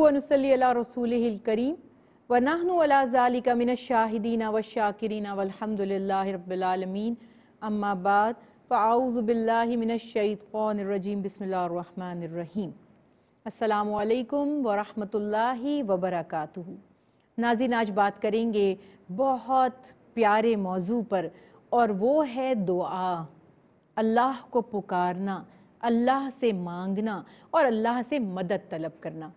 वनसली रसूल करीम वनाहन अलाजालिक मिन शाहिदीन व शाकिरीन वलहमदिल्लाबीआलमीन अम्माबाद फ़ाउज़बिल्लिमिनशैतौनरजीम बसमीम अल्लाम वरहमल वबरक नाजिन आज बात करेंगे बहुत प्यारे मौजू पर और वो है दुआ अल्लाह को पुकारना अल्लाह से मांगना और अल्लाह से मदद तलब करना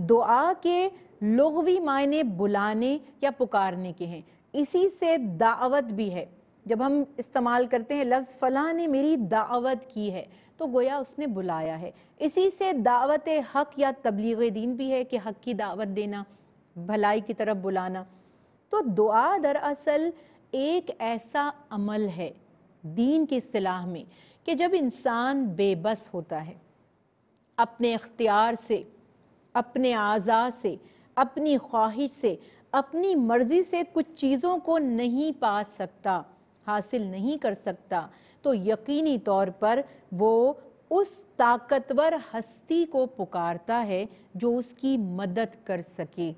दुआ के लगवी मायने बुलाने या पुकारने के हैं इसी से दावत भी है जब हम इस्तेमाल करते हैं लफ्ज़ फ़लाँ ने मेरी दावत की है तो गोया उसने बुलाया है इसी से दावत हक या तबलीग दीन भी है कि हक की दावत देना भलाई की तरफ बुलाना तो दुआ दरअसल एक ऐसा अमल है दीन की असलाह में कि जब इंसान बेबस होता है अपने अख्तियार से अपने आज़ा से अपनी ख्वाहिश से अपनी मर्ज़ी से कुछ चीज़ों को नहीं पा सकता हासिल नहीं कर सकता तो यकीनी तौर पर वो उस ताकतवर हस्ती को पुकारता है जो उसकी मदद कर सके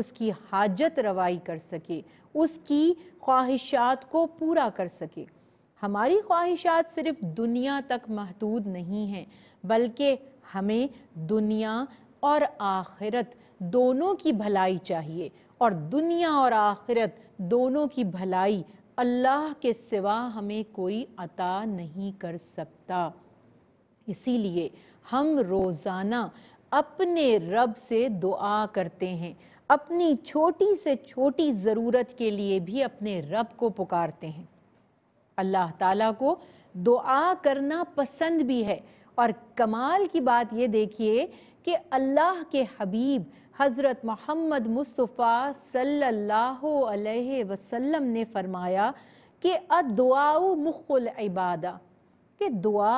उसकी हाजत रवाई कर सके उसकी ख्वाहिशात को पूरा कर सके हमारी ख्वाहिशात सिर्फ दुनिया तक महदूद नहीं हैं बल्कि हमें दुनिया और आखिरत दोनों की भलाई चाहिए और दुनिया और आखिरत दोनों की भलाई अल्लाह के सिवा हमें कोई अता नहीं कर सकता इसीलिए हम रोज़ाना अपने रब से दुआ करते हैं अपनी छोटी से छोटी ज़रूरत के लिए भी अपने रब को पुकारते हैं अल्लाह ताला को दुआ करना पसंद भी है और कमाल की बात ये देखिए कि अल्लाह के हबीब हज़रत मोहम्मद मुस्तफ़ा सल्लल्लाहु अलैहि वसल्लम ने फरमाया कि अदुआ मुखुल इबादा कि दुआ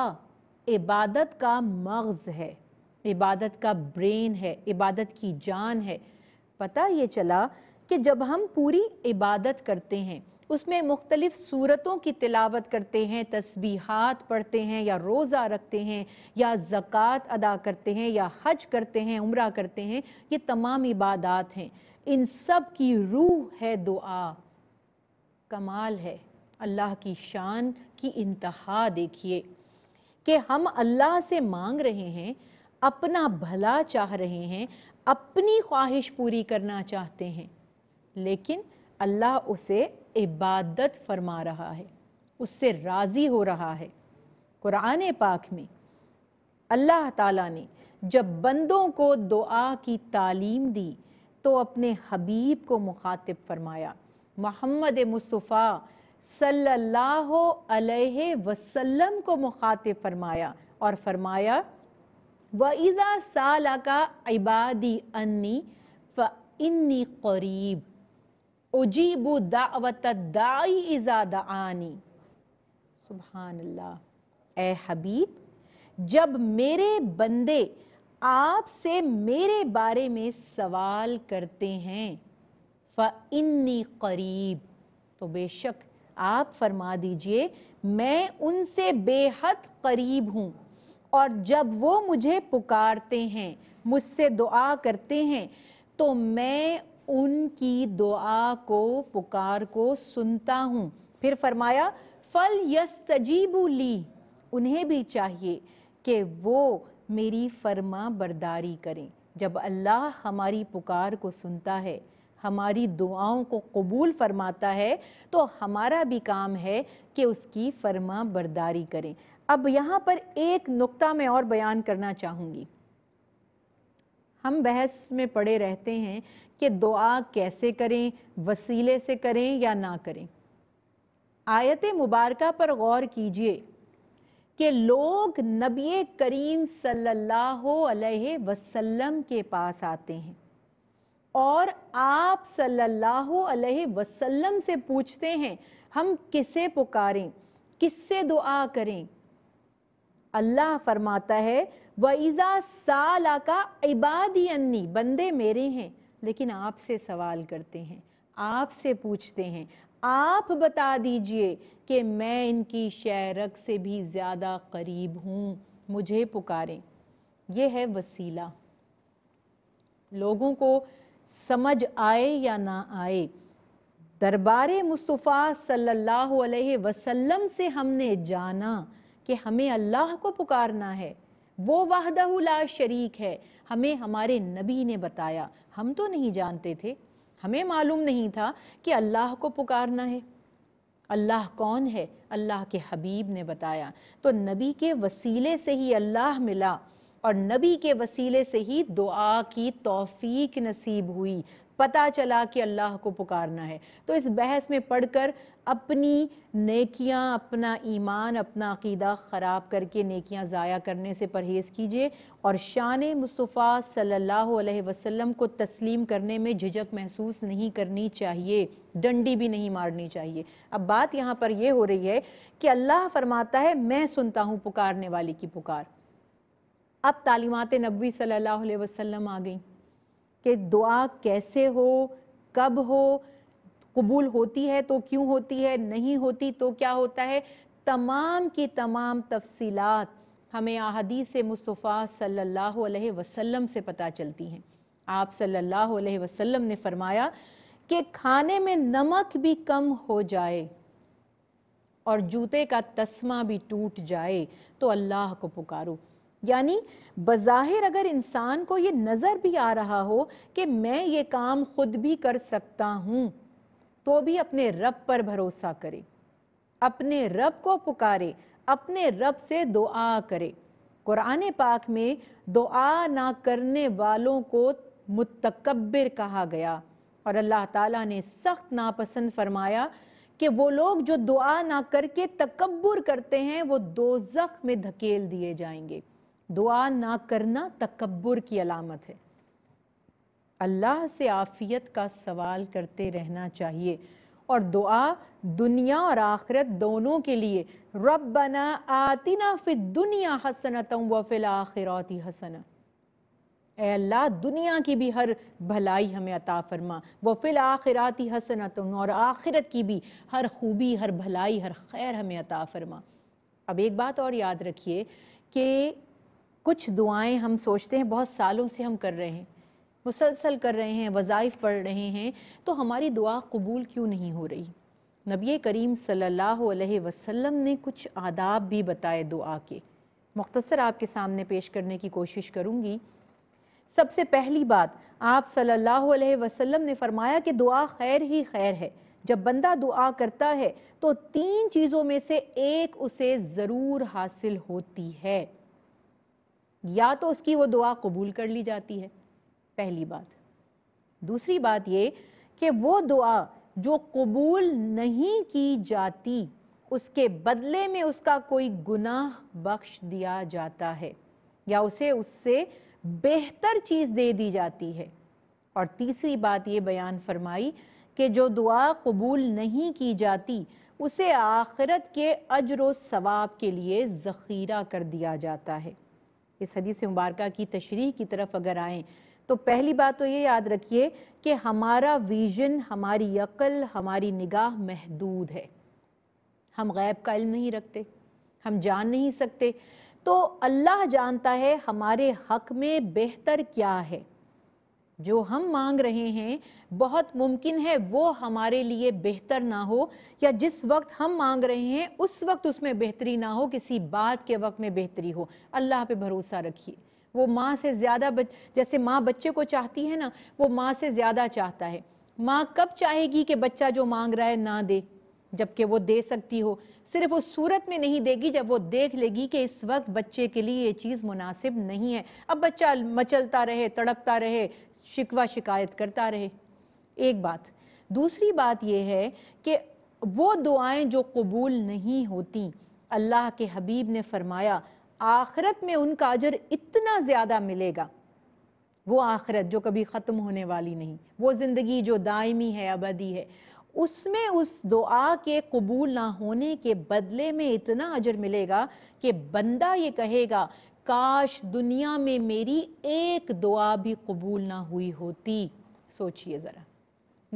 इबादत का मग़ज़ है इबादत का ब्रेन है इबादत की जान है पता ये चला कि जब हम पूरी इबादत करते हैं उसमें मुख्तलिफ सूरतों की तिलावत करते हैं तस्बीहात पढ़ते हैं या रोज़ा रखते हैं या ज़क़ात अदा करते हैं या हज करते हैं उम्र करते हैं ये तमाम इबादत हैं इन सब की रूह है दुआ कमाल है अल्लाह की शान की इंतहा देखिए कि हम अल्लाह से मांग रहे हैं अपना भला चाह रहे हैं अपनी ख्वाहिश पूरी करना चाहते हैं लेकिन अल्लाह उसे इबादत फरमा रहा है उससे राज़ी हो रहा है कुरान पाक में अल्लाह ताला ने जब बंदों को दुआ की तालीम दी तो अपने हबीब को मुखातिब फरमाया मोहम्मद मुस्तफ़ा सल्लल्लाहु अलैहि वसल्लम को मुखातिब फरमाया और फरमाया व इज़ा का इबादी अन्नी फ़ इन्नी करीब उजीबु दावत दाई इजादा आनी सुबहान अल्लाह ए हबीब जब मेरे बंदे आपसे मेरे बारे में सवाल करते हैं फ़न्नी करीब तो बेशक आप फरमा दीजिए मैं उनसे बेहद करीब हूँ और जब वो मुझे पुकारते हैं मुझसे दुआ करते हैं तो मैं उनकी दुआ को पुकार को सुनता हूँ फिर फरमाया फल यस ली उन्हें भी चाहिए कि वो मेरी फर्मा बरदारी करें जब अल्लाह हमारी पुकार को सुनता है हमारी दुआओं को कबूल फरमाता है तो हमारा भी काम है कि उसकी फरमा बरदारी करें अब यहाँ पर एक नुक्ता मैं और बयान करना चाहूँगी हम बहस में पड़े रहते हैं कि दुआ कैसे करें वसीले से करें या ना करें आयत मुबारक पर गौर कीजिए कि लोग नबी करीम सल्लल्लाहु अलैहि वसल्लम के पास आते हैं और आप सल्लल्लाहु अलैहि वसल्लम से पूछते हैं हम किसे पुकारें किससे दुआ करें अल्लाह फरमाता है वईज़ा साला का इबादी अन्नी बंदे मेरे हैं लेकिन आपसे सवाल करते हैं आपसे पूछते हैं आप बता दीजिए कि मैं इनकी शहरक से भी ज़्यादा करीब हूँ मुझे पुकारें यह है वसीला लोगों को समझ आए या ना आए दरबार मुस्तफ़ा सल्लल्लाहु अलैहि वसल्लम से हमने जाना कि हमें अल्लाह को पुकारना है वो ला शरीक है हमें हमारे नबी ने बताया हम तो नहीं जानते थे हमें मालूम नहीं था कि अल्लाह को पुकारना है अल्लाह कौन है अल्लाह के हबीब ने बताया तो नबी के वसीले से ही अल्लाह मिला और नबी के वसीले से ही दुआ की तौफीक नसीब हुई पता चला कि अल्लाह को पुकारना है तो इस बहस में पढ़कर अपनी नेकियां अपना ईमान अपना अकीदा ख़राब करके नेकियां ज़ाया करने से परहेज़ कीजिए और शान मुस्तफ़ा सल्लल्लाहु अलैहि वसल्लम को तस्लीम करने में झिझक महसूस नहीं करनी चाहिए डंडी भी नहीं मारनी चाहिए अब बात यहाँ पर यह हो रही है कि अल्लाह फरमाता है मैं सुनता हूँ पुकारने वाले की पुकार अब तालीमत नबी सल्लल्लाहु अलैहि वसल्लम आ गई कि दुआ कैसे हो कब हो कबूल होती है तो क्यों होती है नहीं होती तो क्या होता है तमाम की तमाम तफसीलात हमें अहदीस मुस्तफ़ा सल्लल्लाहु अलैहि वसल्लम से पता चलती हैं आप सल्लल्लाहु अलैहि वसल्लम ने फरमाया कि खाने में नमक भी कम हो जाए और जूते का तस्मा भी टूट जाए तो अल्लाह को पुकारो यानी बज़ाहिर अगर इंसान को ये नज़र भी आ रहा हो कि मैं ये काम खुद भी कर सकता हूँ तो भी अपने रब पर भरोसा करे अपने रब को पुकारे अपने रब से दुआ करे कुरान पाक में दुआ ना करने वालों को मुतकबर कहा गया और अल्लाह ताला ने सख्त नापसंद फरमाया कि वो लोग जो दुआ ना करके तकबर करते हैं वो दो में धकेल दिए जाएंगे दुआ ना करना तकबर की अलामत है अल्लाह से आफ़ियत का सवाल करते रहना चाहिए और दुआ दुनिया और आखिरत दोनों के लिए रबना आतिना फिर दुनिया हसनत व फिल आखिरती हसना ए अल्लाह दुनिया की भी हर भलाई हमें अता फरमा व फिल आखिरती हसनत और आखिरत की भी हर खूबी हर भलाई हर खैर हमें अता फरमा अब एक बात और याद रखिए कि कुछ दुआएं हम सोचते हैं बहुत सालों से हम कर रहे हैं मुसलसल कर रहे हैं वज़ाइफ पढ़ रहे हैं तो हमारी दुआ कबूल क्यों नहीं हो रही नबी करीम सल्लल्लाहु अलैहि वसल्लम ने कुछ आदाब भी बताए दुआ के मुख्तसर आपके सामने पेश करने की कोशिश करूँगी सबसे पहली बात आप सल्लल्लाहु अलैहि वसल्लम ने फरमाया कि दुआ खैर ही खैर है जब बंदा दुआ करता है तो तीन चीज़ों में से एक उसे ज़रूर हासिल होती है या तो उसकी वो दुआ कबूल कर ली जाती है पहली बात दूसरी बात ये कि वो दुआ जो कबूल नहीं की जाती उसके बदले में उसका कोई गुनाह बख्श दिया जाता है या उसे उससे बेहतर चीज़ दे दी जाती है और तीसरी बात ये बयान फरमाई कि जो दुआ कबूल नहीं की जाती उसे आखिरत के अजर सवाब के लिए ज़ख़ीरा कर दिया जाता है इस हदीस मुबारक की तशरी की तरफ अगर आएँ तो पहली बात तो ये याद रखिए कि हमारा विजन हमारी अक़ल हमारी निगाह महदूद है हम गैब का इल्म नहीं रखते हम जान नहीं सकते तो अल्लाह जानता है हमारे हक में बेहतर क्या है जो हम मांग रहे हैं बहुत मुमकिन है वो हमारे लिए बेहतर ना हो या जिस वक्त हम मांग रहे हैं उस वक्त उसमें बेहतरी ना हो किसी बात के वक्त में बेहतरी हो अल्लाह पे भरोसा रखिए वो माँ से ज़्यादा बच जैसे माँ बच्चे को चाहती है ना वो माँ से ज़्यादा चाहता है माँ कब चाहेगी कि बच्चा जो मांग रहा है ना दे जबकि वो दे सकती हो सिर्फ वो सूरत में नहीं देगी जब वो देख लेगी कि इस वक्त बच्चे के लिए ये चीज़ मुनासिब नहीं है अब बच्चा मचलता रहे तड़पता रहे शिकवा शिकायत करता रहे एक बात दूसरी बात यह है कि वो दुआएं जो कबूल नहीं होती अल्लाह के हबीब ने फरमाया आखरत में उनका अजर इतना ज़्यादा मिलेगा वो आखरत जो कभी ख़त्म होने वाली नहीं वो ज़िंदगी जो दायमी है अबदी है उसमें उस दुआ के कबूल ना होने के बदले में इतना अजर मिलेगा कि बंदा ये कहेगा काश दुनिया में मेरी एक दुआ भी कबूल ना हुई होती सोचिए ज़रा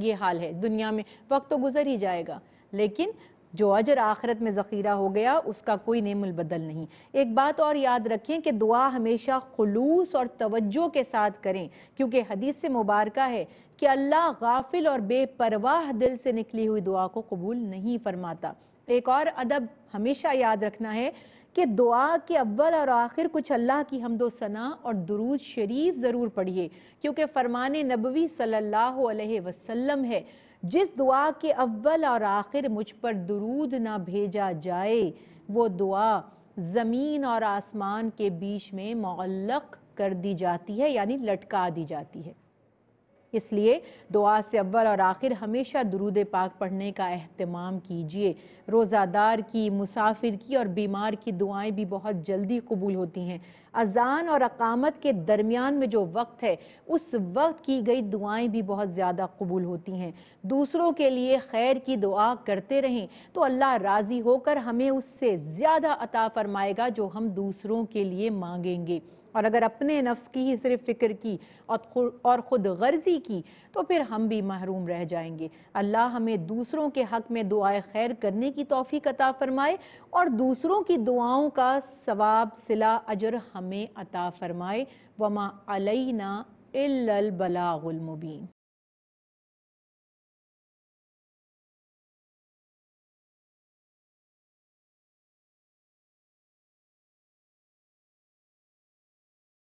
ये हाल है दुनिया में वक्त तो गुजर ही जाएगा लेकिन जो अजर आखिरत में ज़ख़ीरा हो गया उसका कोई बदल नहीं एक बात और याद रखें कि दुआ हमेशा खलूस और तवज्जो के साथ करें क्योंकि हदीस से मुबारक है कि अल्लाह गाफिल और बेपरवाह दिल से निकली हुई दुआ को कबूल नहीं फरमाता एक और अदब हमेशा याद रखना है कि दुआ के अव्वल और आखिर कुछ अल्लाह की हमदो सना और दरूद शरीफ ज़रूर पढ़िए क्योंकि फ़रमान नबवी सल्लल्लाहु अलैहि वसल्लम है जिस दुआ के अव्वल और आखिर मुझ पर दरूद ना भेजा जाए वो दुआ ज़मीन और आसमान के बीच में मौलक कर दी जाती है यानी लटका दी जाती है इसलिए दुआ से अव्वल और आखिर हमेशा दरूद पाक पढ़ने का अहतमाम कीजिए रोज़ादार की मुसाफिर की और बीमार की दुआएं भी बहुत जल्दी कबूल होती हैं अजान और अकामत के दरमियान में जो वक्त है उस वक्त की गई दुआएं भी बहुत ज़्यादा कबूल होती हैं दूसरों के लिए खैर की दुआ करते रहें तो अल्लाह राज़ी होकर हमें उससे ज़्यादा अता फरमाएगा जो हम दूसरों के लिए मांगेंगे और अगर अपने नफ्स की ही सिर्फ फ़िक्र की और ख़ुद गर्जी की तो फिर हम भी महरूम रह जाएंगे अल्लाह हमें दूसरों के हक़ में दुआ खैर करने की तोफ़ी अता फ़रमाए और दूसरों की दुआओं का सवाब सिला अजर हमें अता फ़रमाए वमा अलैना इल्लल बलागुल मुबीन